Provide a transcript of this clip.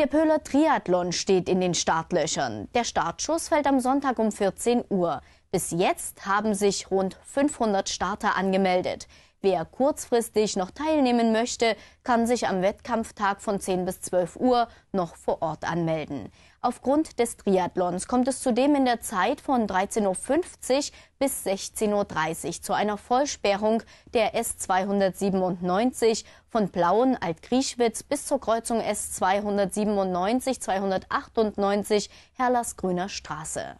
Der Pöhler Triathlon steht in den Startlöchern. Der Startschuss fällt am Sonntag um 14 Uhr. Bis jetzt haben sich rund 500 Starter angemeldet. Wer kurzfristig noch teilnehmen möchte, kann sich am Wettkampftag von 10 bis 12 Uhr noch vor Ort anmelden. Aufgrund des Triathlons kommt es zudem in der Zeit von 13.50 Uhr bis 16.30 Uhr zu einer Vollsperrung der S297 von Plauen Altgriechwitz bis zur Kreuzung S297 298 Herrlers Grüner Straße.